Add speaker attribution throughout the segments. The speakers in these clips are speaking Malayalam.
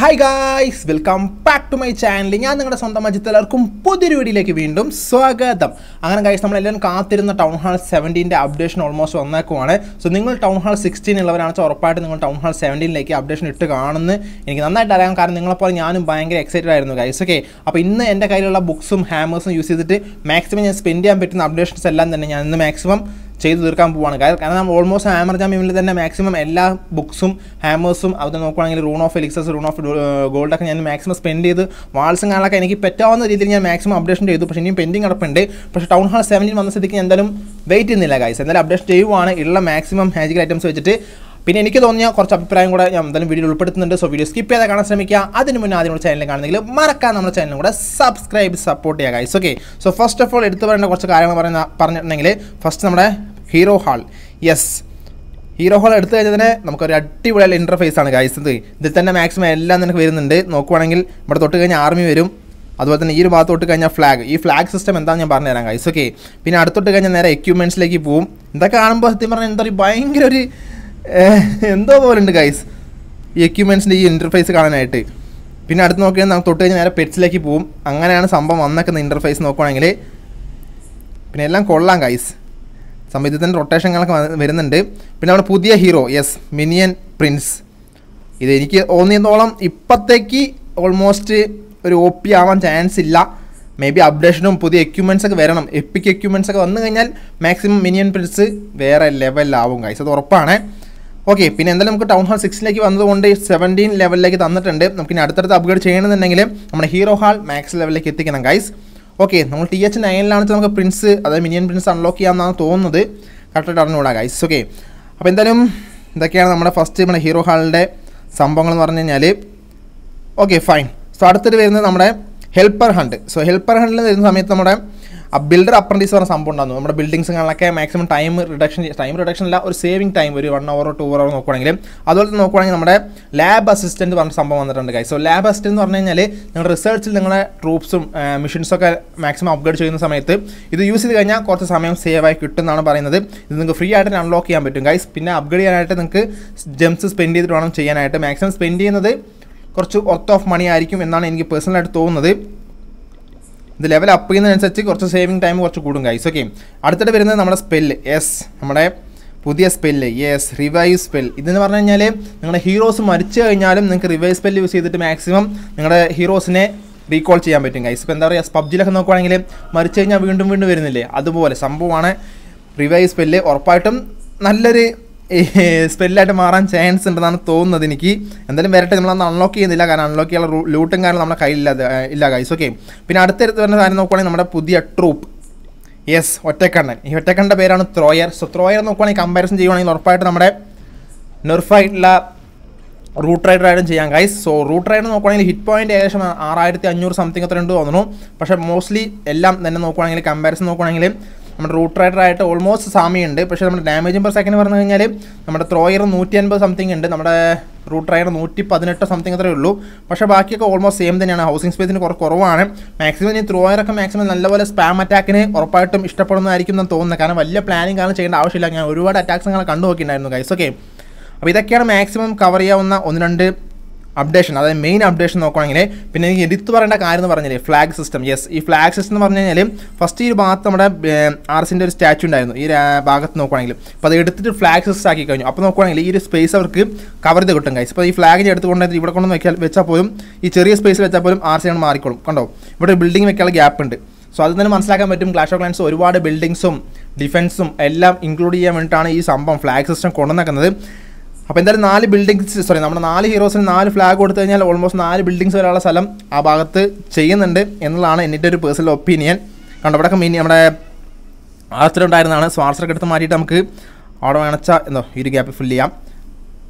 Speaker 1: hi guys welcome back to my channel ഞാൻ നിങ്ങളുടെ സ്വന്തം അജിത്ത് എല്ലാവർക്കും പുതിയൊരു വീഡിയോയിലേക്ക് വീണ്ടും സ്വാഗതം അങ്ങനെ ഗായ്സ് നമ്മളെല്ലാവരും കാത്തിരുന്ന ടൗൺ ഹാൾ സെവൻറ്റീൻ്റെ അപ്ഡേഷൻ ഓൾമോസ്റ്റ് വന്നേക്കുവാണ് സോ നിങ്ങൾ ടൗൺ ഹാൾ സിക്സ്റ്റീൻ ഉള്ളവരാണെന്ന് ഉറപ്പായിട്ട് നിങ്ങൾ ടൗൺ ഹാൾ സെവൻറ്റീനിലേക്ക് അപ്ഡേഷൻ ഇട്ട് കാണുന്നു എനിക്ക് നന്നായിട്ട് അറിയാം കാരണം നിങ്ങളെപ്പോലെ ഞാനും ഭയങ്കര എക്സൈറ്റഡ് ആയിരുന്നു ഗൈസ് ഓക്കെ അപ്പോൾ ഇന്ന് എൻ്റെ കയ്യിലുള്ള ബുക്സും ഹാമേഴ്സും യൂസ് ചെയ്തിട്ട് മാക്സിമം ഞാൻ സ്പെൻഡ് ചെയ്യാൻ പറ്റുന്ന അപ്ഡേഷൻസ് എല്ലാം തന്നെ ഞാൻ ഇന്ന് മാക്സിമം ചെയ്തു തീർക്കാൻ പോവാണ് കാരണം നമ്മൾ ഓൾമോസ്റ്റ് ഹാമർ ജാം തന്നെ മാക്സിമം എല്ലാ ബുക്സും ഹാമേഴ്സും അത് നോക്കുകയാണെങ്കിൽ റൂൺ ഓഫ് എലിക്സസ് റൂൺ ഓഫ് ഗോൾഡൊക്കെ ഞാൻ മാക്സിമം സ്പെൻഡ് ചെയ്ത് വാൾസും കാണാനൊക്കെ എനിക്ക് പറ്റാവുന്ന രീതിയിൽ ഞാൻ മാക്സിമം അപ്ഡേഷൻ ചെയ്തു പക്ഷേ ഇനിയും പെൻഡിങ് കിടപ്പുണ്ട് പക്ഷേ ടൗൺ ഹാൾ സെവനിൽ വന്ന സ്ഥിതിക്ക് എന്തായാലും വെയിറ്റ് ചെയ്യുന്നില്ല ഗൈസ് എന്തായാലും അപ്ഡേഷൻ ചെയ്യുവാണ് ഉള്ള മാക്സിമം ഹാജിക്കൽ ഐറ്റംസ് വെച്ചിട്ട് പിന്നെ എനിക്ക് തോന്നിയ കുറച്ച് അഭിപ്രായം കൂടെ ഞാൻ എന്തായാലും വീഡിയോ ഉൾപ്പെടുത്തുന്നുണ്ട് സോ വീഡിയോ സ്കിപ്പ് ചെയ്താൽ കാണാൻ ശ്രമിക്കുക അതിന് മുന്നേ ആദ്യം ചാനൽ കാണുന്നെങ്കിൽ മറക്കാൻ നമ്മുടെ ചാനലും കൂടെ സബ്സ്ക്രൈബ് സപ്പോർട്ട് ചെയ്യുക guys okay so first of all എടുത്തു പറയേണ്ട കുറച്ച് കാര്യങ്ങൾ പറയുന്ന പറഞ്ഞിട്ടുണ്ടെങ്കിൽ ഫസ്റ്റ് നമ്മുടെ hero hall yes hero hall എടുത്തു തന്നെ നമുക്കൊരു അടിപൊളിയായ ഇൻ്റർഫേസ് ആണ് ഗൈസ് ഇത് ഇതിൽ തന്നെ മാക്സിമം എല്ലാം നിനക്ക് വരുന്നുണ്ട് നോക്കുവാണെങ്കിൽ ഇവിടെ തൊട്ട് കഴിഞ്ഞാൽ ആർമി വരും അതുപോലെ തന്നെ ഈ ഒരു ഭാഗത്ത് തൊട്ട് കഴിഞ്ഞാൽ ഫ്ലാഗ് ഈ ഫ്ലാഗ് സിസ്റ്റം എന്താണെന്ന് ഞാൻ പറഞ്ഞുതരാം ഗൈസ് ഓക്കെ പിന്നെ അടുത്തോട്ട് കഴിഞ്ഞാൽ നേരെ എക്യുപ്മെൻറ്റ്സിലേക്ക് പോവും ഇതൊക്കെ കാണുമ്പോൾ സത്യം പറഞ്ഞാൽ എന്താ പറയുക ഭയങ്കര ഒരു എന്തോ പോലെ ഉണ്ട് ഗൈസ് ഈ എക്യുപ്മെൻറ്റ്സിൻ്റെ ഈ ഇൻ്റർഫേസ് കാണാനായിട്ട് പിന്നെ അടുത്ത് നോക്കിയാൽ നമുക്ക് തൊട്ട് കഴിഞ്ഞാൽ നേരെ പെറ്റ്സിലേക്ക് പോകും അങ്ങനെയാണ് സംഭവം വന്നേക്കുന്ന ഇൻ്റർഫേസ് നോക്കുകയാണെങ്കിൽ പിന്നെ എല്ലാം കൊള്ളാം ഗൈസ് സംവിധാനത്തിൻ്റെ റൊട്ടേഷൻ കണക്ക് വരുന്നുണ്ട് പിന്നെ നമ്മുടെ പുതിയ ഹീറോ യെസ് മിനിയൻ പ്രിൻസ് ഇത് എനിക്ക് തോന്നിയെന്നോളം ഇപ്പോഴത്തേക്ക് ഓൾമോസ്റ്റ് ഒരു ഒ പി ആവാൻ ചാൻസ് ഇല്ല മേ ബി അപ്ഡേഷനും പുതിയ എക്യുപ്മെൻറ്റ്സ് ഒക്കെ വരണം എപ്പിക്ക് എക്യുപ്മെൻറ്റ്സ് ഒക്കെ വന്നു കഴിഞ്ഞാൽ മാക്സിമം മിനിയൻ പ്രിൻസ് വേറെ ലെവലിലാവും ഗൈസ് അത് ഉറപ്പാണ് ഓക്കെ പിന്നെ എന്തായാലും നമുക്ക് ടൗൺ ഹാൾ സിക്സിലേക്ക് വന്നതുകൊണ്ട് സെവൻറ്റീൻ ലെവലിലേക്ക് തന്നിട്ടുണ്ട് നമുക്ക് ഇനി അടുത്തടുത്ത് അപ്ഗ്രേഡ് ചെയ്യണമെന്നുണ്ടെങ്കിൽ നമ്മുടെ ഹീറോ ഹാൾ മാക്സ് ലെവലിലേക്ക് എത്തിക്കണം ഗൈസ് ഓക്കെ നമ്മൾ ടി എച്ച് നയനിലാണ് നമുക്ക് പ്രിൻസ് അതായത് മിനിയൻ പ്രിൻസ് അൺലോക്ക് ചെയ്യാമെന്നാണ് തോന്നുന്നത് കറക്റ്റായിട്ട് അറിഞ്ഞുകൂടാ ഗൈസ് ഓക്കെ അപ്പോൾ എന്തായാലും ഇതൊക്കെയാണ് നമ്മുടെ ഫസ്റ്റ് നമ്മുടെ ഹീറോ ഹാളിൻ്റെ സംഭവങ്ങൾ എന്ന് പറഞ്ഞു കഴിഞ്ഞാൽ ഓക്കെ ഫൈൻ സോ അടുത്തിട്ട് വരുന്നത് നമ്മുടെ ഹെൽപ്പർ ഹണ്ട് സോ ഹെൽപ്പർ ഹണ്ടിൽ വരുന്ന സമയത്ത് നമ്മുടെ ആ ബിൽഡർ അപ്രൻറ്റീസ് പറഞ്ഞ സംഭവം ഉണ്ടാകുന്നു നമ്മുടെ ബിൽഡിങ്സ് കാണാനൊക്കെ maximum time reduction time reduction അല്ല ഒരു സേവിങ് ടൈം ഒരു വൺ അവർ ടു അവർ നോക്കുകയാണെങ്കിൽ അതുപോലെ തന്നെ നോക്കുകയാണെങ്കിൽ നമ്മുടെ ലാബ് അസിസ്റ്റൻറ്റ് പറഞ്ഞ സംഭവം വന്നിട്ടുണ്ട് കൈ സോ ലാബ് അസിസ്റ്റൻ്റ് എന്ന് പറഞ്ഞു കഴിഞ്ഞാൽ നിങ്ങൾ റിസർച്ചിൽ നിങ്ങളുടെ ട്രൂപ്സും മിഷൻസൊക്കെ മാക്സിമം അപ്ഗ്രേഡ് ചെയ്യുന്ന സമയത്ത് ഇത് യൂസ് ചെയ്ത് കഴിഞ്ഞാൽ കുറച്ച് സമയം സേവ് ആയി കിട്ടുമെന്നാണ് പറയുന്നത് ഇത് നിങ്ങൾക്ക് ഫ്രീ ആയിട്ട് അൺലോക്ക് ചെയ്യാൻ പറ്റും കൈസ് പിന്നെ അപ്ഗ്രേഡ് ചെയ്യാനായിട്ട് നിങ്ങൾക്ക് ജെംസ് സ്പെൻഡ് ചെയ്തിട്ട് വേണം ചെയ്യാനായിട്ട് മാക്സിമം സ്പെൻഡ് ചെയ്യുന്നത് കുറച്ച് വർത്ത് ഓഫ് മണി ആയിരിക്കും എന്നാണ് എനിക്ക് പേഴ്സണലായിട്ട് തോന്നുന്നത് ഇത് ലെവൽ അപ്പ് ചെയ്യുന്നതിനനുസരിച്ച് കുറച്ച് സേവിങ് ടൈം കുറച്ച് കൂടും ഗൈസ് ഓക്കെ അടുത്തിട്ട് വരുന്നത് നമ്മുടെ സ്പെല്ല് യെസ് നമ്മുടെ പുതിയ സ്പെല്ല് യെസ് റിവൈവ് സ്പെൽ ഇതെന്ന് പറഞ്ഞു കഴിഞ്ഞാൽ നിങ്ങളുടെ ഹീറോസ് മരിച്ചു കഴിഞ്ഞാലും നിങ്ങൾക്ക് റിവൈവ് സ്പെല്ല് യൂസ് ചെയ്തിട്ട് മാക്സിമം നിങ്ങളുടെ ഹീറോസിനെ റീകോൾ ചെയ്യാൻ പറ്റും ഗൈസ് ഇപ്പോൾ എന്താ പറയുക പബ്ജിയിലൊക്കെ നോക്കുവാണെങ്കിൽ മരിച്ചു കഴിഞ്ഞാൽ വീണ്ടും വീണ്ടും വരുന്നില്ലേ അതുപോലെ സംഭവമാണ് റിവൈവ് സ്പെല്ല് ഉറപ്പായിട്ടും നല്ലൊരു സ്പെല്ലായിട്ട് മാറാൻ ചാൻസ് ഉണ്ടെന്നാണ് തോന്നുന്നത് എനിക്ക് എന്തായാലും വരട്ടെ നമ്മളന്ന് അൺലോക്ക് ചെയ്യുന്നില്ല കാരണം അൺലോക്ക് ചെയ്യാനുള്ള ലൂട്ടും കാരണം നമ്മുടെ കയ്യിലില്ല ഇല്ല ഗൈസ് ഓക്കെ പിന്നെ അടുത്തടുത്ത് വരുന്ന കാര്യം നോക്കുകയാണെങ്കിൽ നമ്മുടെ പുതിയ ട്രൂപ്പ് യെസ് ഒറ്റക്കണ്ണൻ ഈ ഒറ്റക്കണ്ണൻ്റെ പേരാണ് ത്രോയർ സോ ത്രോയർ നോക്കുകയാണെങ്കിൽ കമ്പാരിസൺ ചെയ്യുവാണെങ്കിൽ ഉറപ്പായിട്ട് നമ്മുടെ നെർഫായിട്ടുള്ള റൂട്ട് റൈഡ് ആയാലും ചെയ്യാം ഗൈസ് സോ റൂട്ട് റൈഡർ നോക്കുകയാണെങ്കിൽ ഹിറ്റ് പോയിന്റ് ഏകദേശം ആറായിരത്തി അഞ്ഞൂറ് സംതിങ് അത്ര ഉണ്ട് തോന്നുന്നു പക്ഷേ മോസ്റ്റ്ലി എല്ലാം തന്നെ നോക്കുകയാണെങ്കിൽ കമ്പാരിസൺ നോക്കുകയാണെങ്കിൽ നമ്മുടെ റൂട്ട് റൈഡറായിട്ട് ഓൾമോസ്റ്റ് സാമിയുണ്ട് പക്ഷേ നമ്മുടെ ഡാമേജ് പെർ സെക്കൻഡ് പറഞ്ഞു കഴിഞ്ഞാൽ നമ്മുടെ ത്രോയർ നൂറ്റി അൻപത് സംതിങ് ഉണ്ട് നമ്മുടെ റൂട്ട് റൈഡർ നൂറ്റി പതിനെട്ട് സംതിങ് അത്രേ ഉള്ളൂ പക്ഷേ ബാക്കിയൊക്കെ ഓൾമോസ്റ്റ് സെയിം തന്നെയാണ് ഹൗസിംഗ് സ്പേസിന് കുറച്ച് കുറവാണ് മാക്സിമം ഈ ത്രോയറൊക്കെ മാക്സിമം നല്ലപോലെ സ്പാം അറ്റാക്കിന് ഉറപ്പായിട്ടും ഇഷ്ടപ്പെടുന്നതായിരിക്കും എന്ന് തോന്നുന്നത് കാരണം വലിയ പ്ലാനിങ് കാരണം ചെയ്യേണ്ട ആവശ്യമില്ല ഞാൻ ഒരുപാട് അറ്റാക്സ് ഞങ്ങൾ കണ്ടു ഗൈസ് ഓക്കെ അപ്പോൾ ഇതൊക്കെയാണ് മാക്സിമം കവർ ചെയ്യാവുന്ന ഒന്ന് രണ്ട് അപ്ഡേഷൻ അതായത് മെയിൻ അപ്ഡേഷൻ നോക്കുകയാണെങ്കിൽ പിന്നെ എനിക്ക് എടുത്തു പറയേണ്ട കാര്യം എന്ന് പറഞ്ഞാൽ ഫ്ലാഗ് സിസ്റ്റം യെസ് ഈ ഫ്ലാഗ് സിസ്റ്റം എന്ന് പറഞ്ഞു കഴിഞ്ഞാൽ ഫസ്റ്റ് ഈ ഭാഗത്ത് നമ്മുടെ ആർസിൻ്റെ ഒരു സ്റ്റാച്ചു ഉണ്ടായിരുന്നു ഈ ഭാഗത്ത് നോക്കുകയാണെങ്കിൽ അപ്പോൾ അത് എടുത്തിട്ട് ഫ്ലാഗ് സിസ്റ്റം ആക്കി കഴിഞ്ഞു അപ്പോൾ നോക്കുകയാണെങ്കിൽ ഈ ഒരു സ്പേസ് അവർക്ക് കവർ ചെയ്ത് കിട്ടും കൈസ് അപ്പോൾ ഈ ഫ്ലാഗിന് എടുത്ത് ഇവിടെ കൊണ്ടു വെക്കാൻ വെച്ചാൽ പോലും ഈ ചെറിയ സ്പേസിൽ വെച്ചാൽ പോലും ആർസി ആണ് മാറിക്കോളും കണ്ടോ ഇവിടെ ബിൽഡിംഗ് വെക്കാനുള്ള ഗ്യാപ്പ് ഉണ്ട് സോ അത് തന്നെ മനസ്സിലാക്കാൻ പറ്റും ക്ലാഷ് ഓഫ് ക്ലാൻസ് ഒരുപാട് ബിൽഡിങ്സും ഡിഫൻസും എല്ലാം ഇൻക്ലൂഡ് ചെയ്യാൻ വേണ്ടിയിട്ടാണ് ഈ സംഭവം ഫ്ലാഗ് സിസ്റ്റം കൊണ്ടുവന്നേക്കുന്നത് അപ്പോൾ എന്തായാലും നാല് ബിൽഡിങ്സ് സോറി നമ്മുടെ നാല് ഹീറോസിന് നാല് ഫ്ലാഗ് കൊടുത്തു കഴിഞ്ഞാൽ ഓൾമോസ്റ്റ് നാല് ബിൽഡിങ്സ് വരെയുള്ള സ്ഥലം ആ ഭാഗത്ത് ചെയ്യുന്നുണ്ട് എന്നുള്ളതാണ് എൻ്റെ ഒരു പേഴ്സണൽ ഒപ്പീനിയൻ കണ്ടോ അവിടെ മീനി നമ്മുടെ ആർത്തരം ഉണ്ടായിരുന്നതാണ് സ്വാർസർ എടുത്ത് മാറ്റിയിട്ട് നമുക്ക് അവിടെ വേണച്ച എന്തോ ഈ ഒരു ഗ്യാപ്പ് ഫിൽ ചെയ്യാം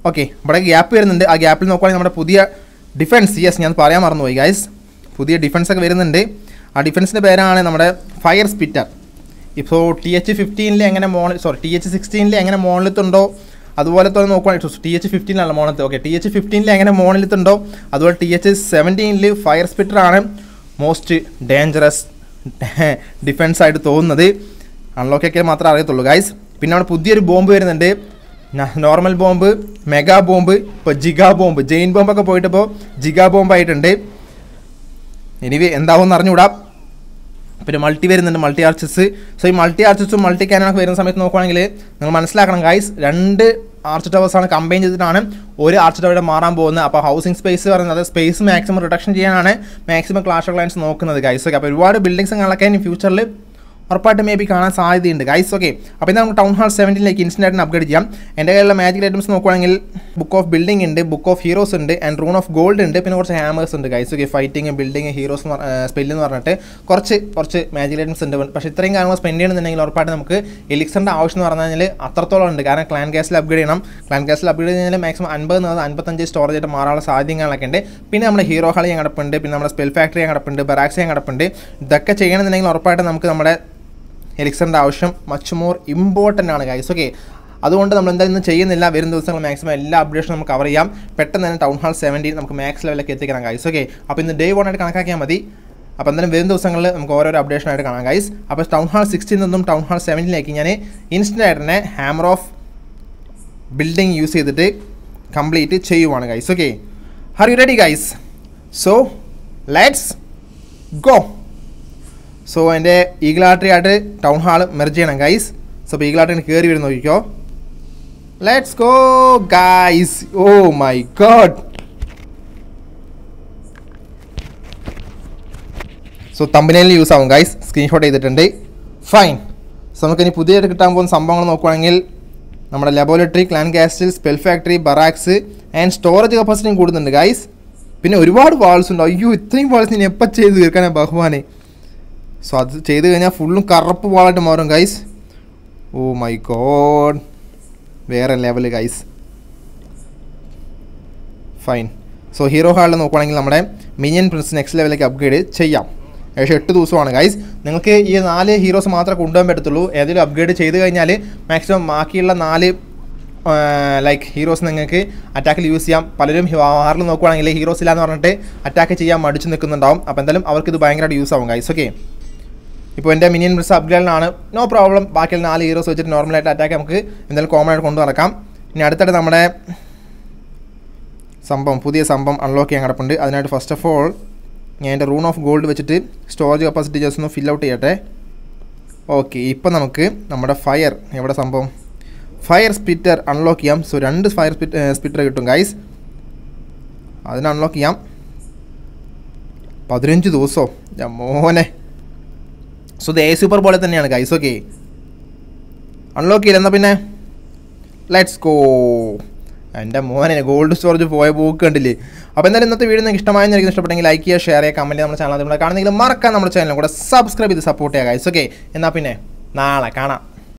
Speaker 1: ഓക്കെ ഇവിടെ ഗ്യാപ്പ് വരുന്നുണ്ട് ആ ഗ്യാപ്പിൽ നോക്കുവാണെങ്കിൽ നമ്മുടെ പുതിയ ഡിഫൻസ് യെസ് ഞാൻ പറയാൻ മറന്നുപോയി ഗൈസ് പുതിയ ഡിഫൻസ് ഒക്കെ വരുന്നുണ്ട് ആ ഡിഫൻസിൻ്റെ പേരാണ് നമ്മുടെ ഫയർ സ്പിറ്റർ ഇപ്പോൾ ടി എച്ച് ഫിഫ്റ്റീനിൽ എങ്ങനെ മോൾ സോറി ടി എച്ച് സിക്സ്റ്റീനിൽ എങ്ങനെ മോളിലത്തുണ്ടോ അതുപോലെ തന്നെ നോക്കുവാണെങ്കിൽ ടി എച്ച് ഫിഫ്റ്റീനിലാണ് മോണത്ത് ഓക്കെ ടി എച്ച് ഫിഫ്റ്റീനിൽ എങ്ങനെ മോണിലത്തുണ്ടോ അതുപോലെ ടി എച്ച് സെവൻറ്റീനിൽ ഫയർ സ്പിറ്ററാണ് മോസ്റ്റ് ഡേഞ്ചറസ് ഡിഫൻസ് ആയിട്ട് തോന്നുന്നത് അൺലോക്കൊക്കെ മാത്രമേ അറിയത്തുള്ളൂ ഗൈസ് പിന്നെ അവിടെ പുതിയൊരു ബോംബ് വരുന്നുണ്ട് നോർമൽ ബോംബ് മെഗാ ബോംബ് ഇപ്പോൾ ജിഗാ ബോംബ് ജെയിൻ ബോംബൊക്കെ പോയിട്ടിപ്പോൾ ജിഗാ ബോംബ് ആയിട്ടുണ്ട് ഇനി എന്താവും അറിഞ്ഞുകൂടാ പിന്നെ മൾട്ടി വരുന്നുണ്ട് മൾട്ടി ആർച്ചസ് സോ ഈ മൾട്ടി ആർച്ചസും മൾട്ടി ക്യാനൊക്കെ വരുന്ന സമയത്ത് നോക്കുവാണെങ്കിൽ നിങ്ങൾ മനസ്സിലാക്കണം ഗൈസ് രണ്ട് ആർച്ച് ടവേഴ്സാണ് കമ്പൈൻ ചെയ്തിട്ടാണ് ഒരു ആർച്ച് ടവർ മാറാൻ പോകുന്നത് അപ്പോൾ ഹൗസിംഗ് സ്പേസ് പറയുന്നത് സ്പേസ് മാക്സിമം റിഡക്ഷൻ ചെയ്യാനാണ് മാക്സിമം ക്ലാഷ് ഓഫ് ക്ലയൻസ് നോക്കുന്നത് ഗൈസ് അപ്പോൾ ഒരുപാട് ബിൽഡിങ്സ് കാണാൻ ഫ്യൂച്ചറിൽ ഉറപ്പായിട്ട് മേ ബി കാണാൻ സാധ്യതയുണ്ട് ഗൈസ് ഓക്കെ അപ്പോൾ ഇന്ന് നമുക്ക് ടൗൺ ഹാൾ സെവൻറ്റീനിലേക്ക് ഇൻസ്റ്റൻ്റ് അപ്ഗ്രേഡ് ചെയ്യാം എൻ്റെ കയ്യിലുള്ള മാജിക് ഐറ്റംസ് നോക്കുവാണെങ്കിൽ ബുക്ക് ഓഫ് ബിൽഡിംഗ് ഉണ്ട് ബുക്ക് ഓഫ് ഹീറോസ് ഉണ്ട് ആൻഡ് റൂൺ ഓഫ് ഗോൾഡ് ഉണ്ട് പിന്നെ കുറച്ച് ഹാമേഴ്സ് ഉണ്ട് guys okay fighting building heroes spell എന്ന് പറഞ്ഞിട്ട് കുറച്ച് കുറച്ച് മാജിക് ഐറ്റംസ് ഉണ്ട് പക്ഷേ ഇത്രയും കാര്യങ്ങൾ സ്പെൻഡ് ചെയ്യണമെന്നുണ്ടെങ്കിൽ ഉറപ്പായിട്ട് നമുക്ക് എലിക്സറിൻ്റെ ആവശ്യം എന്ന് പറഞ്ഞു കഴിഞ്ഞാൽ അത്രത്തോളം ഉണ്ട് കാരണം ക്ലാൻ ഗ്യാസിൽ അപ്ഗ്രേഡ് ചെയ്യണം ക്ലാൻ ഗ്യാസിൽ അപ്ഗ്രേഡ് ചെയ്യുന്നതിൽ മാക്സിമം അൻപത് നിന്ന് അൻപത്തഞ്ച് സ്റ്റോറേജ് ആയിട്ട് മാറാനുള്ള സാധ്യതകളൊക്കെ ഉണ്ട് പിന്നെ നമ്മുടെ ഹീറോ ഹാളി കിടപ്പുണ്ട് പിന്നെ നമ്മുടെ സ്പെൽ ഫാക്ടറി കിടപ്പുണ്ട് ബറാക്സ് കിടപ്പുണ്ട് ഇതൊക്കെ ചെയ്യണമെന്നുണ്ടെങ്കിൽ ഉറപ്പായിട്ട് നമുക്ക് നമ്മുടെ എലിക്സറിൻ്റെ ആവശ്യം മച്ച് മോർ ഇമ്പോർട്ടൻ്റ് ആണ് ഗൈസ് ഓക്കെ അതുകൊണ്ട് നമ്മൾ എന്തായാലും ഇന്ന് ചെയ്യുന്നില്ല വരും ദിവസങ്ങൾ മാക്സിമം എല്ലാ അപ്ഡേഷനും നമുക്ക് കവർ ചെയ്യാം പെട്ടെന്ന് തന്നെ ടൗൺ ഹാൾ സെവൻറ്റീൻ നമുക്ക് മാക്സ് ലെവലൊക്കെ എത്തിക്കണം ഗൈസ് ഓക്കെ അപ്പോൾ ഇന്ന് ഡേ വൺ ആയിട്ട് കണക്കാക്കിയാൽ മതി അപ്പോൾ എന്തായാലും വരും ദിവസങ്ങളിൽ നമുക്ക് ഓരോരോ അപ്ഡേഷൻ ആയിട്ട് കാണാം ഗൈസ് അപ്പോൾ ടൗൺ ഹാൾ സിക്സ്റ്റീൻ നിന്നും ടൗൺ ഹാൾ സെവൻറ്റീനിലേക്ക് ഞാൻ ഇൻസ്റ്റൻ്റ് ആയിട്ട് തന്നെ ഹാമർ ഓഫ് ബിൽഡിംഗ് യൂസ് ചെയ്തിട്ട് കംപ്ലീറ്റ് ചെയ്യുവാണ് guys okay are you ready guys so let's go so എൻ്റെ ഈഗ്ലാട്രി ആയിട്ട് ടൗൺ ഹാൾ മെർജ് ചെയ്യണം ഗൈസ് സോ അപ്പോൾ ഈഗ്ലാട്രിന് കയറി വരുന്ന നോക്കിക്കോ let's go guys oh my god so തമ്പനയിൽ യൂസ് ആവും ഗൈസ് സ്ക്രീൻഷോട്ട് ചെയ്തിട്ടുണ്ട് ഫൈൻ സോ നമുക്കിനി പുതിയതായിട്ട് കിട്ടാൻ പോകുന്ന സംഭവങ്ങൾ നോക്കുകയാണെങ്കിൽ നമ്മുടെ laboratory clan കാസ്റ്റിൽ spell factory barracks and storage കപ്പാസിറ്റിയും കൂടുന്നുണ്ട് ഗൈസ് പിന്നെ ഒരുപാട് വാൾസ് ഉണ്ട് അയ്യോ ഇത്രയും വാൾസ് ഇനി എപ്പോൾ ചെയ്ത് തീർക്കാനാണ് ബഹുമാനെ സോ അത് ചെയ്ത് കഴിഞ്ഞാൽ ഫുള്ളും കറുപ്പ് പോളായിട്ട് മാറും ഗൈസ് ഓ മൈ ഗോഡ് വേറെ level guys fine so hero ഹാളിൽ നോക്കുവാണെങ്കിൽ നമ്മുടെ മിനിയൻ പ്രിൻസ് നെക്സ്റ്റ് ലെവലിലേക്ക് അപ്ഗ്രേഡ് ചെയ്യാം ഏകദേശം എട്ട് ദിവസമാണ് ഗൈസ് നിങ്ങൾക്ക് ഈ നാല് ഹീറോസ് മാത്രമേ കൊണ്ടുപോകാൻ പറ്റത്തുള്ളൂ ഏതെങ്കിലും അപ്ഗ്രേഡ് ചെയ്ത് കഴിഞ്ഞാൽ മാക്സിമം ബാക്കിയുള്ള നാല് ലൈക്ക് ഹീറോസ് നിങ്ങൾക്ക് അറ്റാക്കിൽ യൂസ് ചെയ്യാം പലരും ആറിൽ നോക്കുവാണെങ്കിൽ ഹീറോസ് ഇല്ല എന്ന് പറഞ്ഞിട്ട് അറ്റാക്ക് ചെയ്യാൻ മടിച്ചു നിൽക്കുന്നുണ്ടാവും അപ്പോൾ എന്തായാലും അവർക്ക് ഇത് ഭയങ്കരമായിട്ട് യൂസ് ആവും ഗൈസ് ഓക്കെ ഇപ്പോൾ എൻ്റെ മിനിയൻ മിസ് അപ്ഗ്രേഡിലാണ് നോ പ്രോബ്ലം ബാക്കിയുള്ള നാല് ഹീറോസ് വെച്ചിട്ട് നോർമലായിട്ട് അറ്റാക്ക് നമുക്ക് എന്തായാലും കോമൺ ആയിട്ട് കൊണ്ടു നടക്കാം ഇനി അടുത്തിടെ നമ്മുടെ സംഭവം പുതിയ സംഭവം അൺലോക്ക് ചെയ്യാൻ കിടപ്പുണ്ട് അതിനായിട്ട് ഫസ്റ്റ് ഓഫ് ഓൾ ഞാൻ എൻ്റെ റൂൺ ഓഫ് ഗോൾഡ് വെച്ചിട്ട് സ്റ്റോറേജ് കപ്പാസിറ്റി ജസ്റ്റ് ഒന്ന് ഫിൽ ഔട്ട് ചെയ്യട്ടെ ഓക്കെ ഇപ്പം നമുക്ക് നമ്മുടെ ഫയർ എവിടെ സംഭവം ഫയർ സ്പിറ്റർ അൺലോക്ക് ചെയ്യാം സോ രണ്ട് ഫയർ സ്പിറ്റർ കിട്ടും ഗൈസ് അതിന് അൺലോക്ക് ചെയ്യാം പതിനഞ്ച് ദിവസമോ മോനെ സോ ഇത് സൂപ്പർ പോലെ തന്നെയാണ് ഗൈസ് ഓക്കെ അൺലോക്ക് ചെയ്യില്ല എന്നാൽ പിന്നെ ലെറ്റ്സ് കോ എൻ്റെ മോനെ ഗോൾഡ് സ്റ്റോറേജ് പോയ പോക്ക് കണ്ടില്ലേ അപ്പോൾ എന്തായാലും ഇന്നത്തെ വീഡിയോ നിങ്ങൾക്ക് ഇഷ്ടമായെന്ന് എനിക്ക് ഇഷ്ടപ്പെട്ടെങ്കിൽ ലൈക്ക് ചെയ്യുക ഷെയർ ചെയ്യുക കമൻറ്റ് നമ്മുടെ ചാനൽ നമ്മളെ കാണുന്നെങ്കിൽ മറക്കാൻ നമ്മുടെ ചാനലും കൂടെ സബ്സ്ക്രൈബ് ചെയ്ത് സപ്പോർട്ട് ചെയ്യുക ഗൈസ് ഓക്കെ എന്നാൽ പിന്നെ നാളെ കാണാം